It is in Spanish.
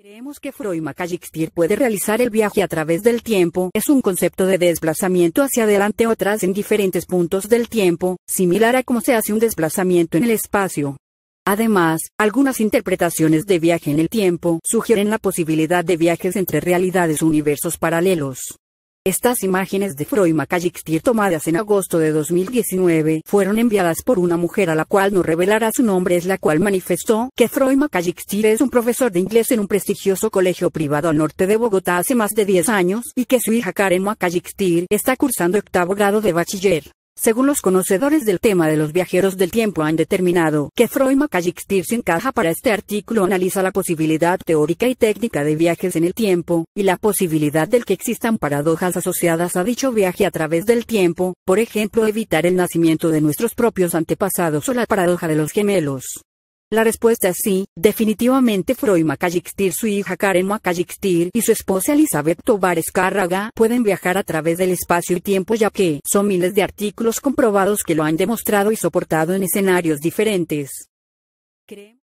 Creemos que Freud Macallister puede realizar el viaje a través del tiempo. Es un concepto de desplazamiento hacia adelante o atrás en diferentes puntos del tiempo, similar a cómo se hace un desplazamiento en el espacio. Además, algunas interpretaciones de viaje en el tiempo sugieren la posibilidad de viajes entre realidades universos paralelos. Estas imágenes de Freud Macallister tomadas en agosto de 2019 fueron enviadas por una mujer a la cual no revelará su nombre es la cual manifestó que Freud Makajixtir es un profesor de inglés en un prestigioso colegio privado al norte de Bogotá hace más de 10 años y que su hija Karen Makajixtir está cursando octavo grado de bachiller. Según los conocedores del tema de los viajeros del tiempo han determinado que Freud Makajikstir se encaja para este artículo analiza la posibilidad teórica y técnica de viajes en el tiempo, y la posibilidad del que existan paradojas asociadas a dicho viaje a través del tiempo, por ejemplo evitar el nacimiento de nuestros propios antepasados o la paradoja de los gemelos. La respuesta es sí, definitivamente Freud Macayxtil, su hija Karen Macayxtil y su esposa Elizabeth Tobar Escárraga pueden viajar a través del espacio y tiempo ya que son miles de artículos comprobados que lo han demostrado y soportado en escenarios diferentes.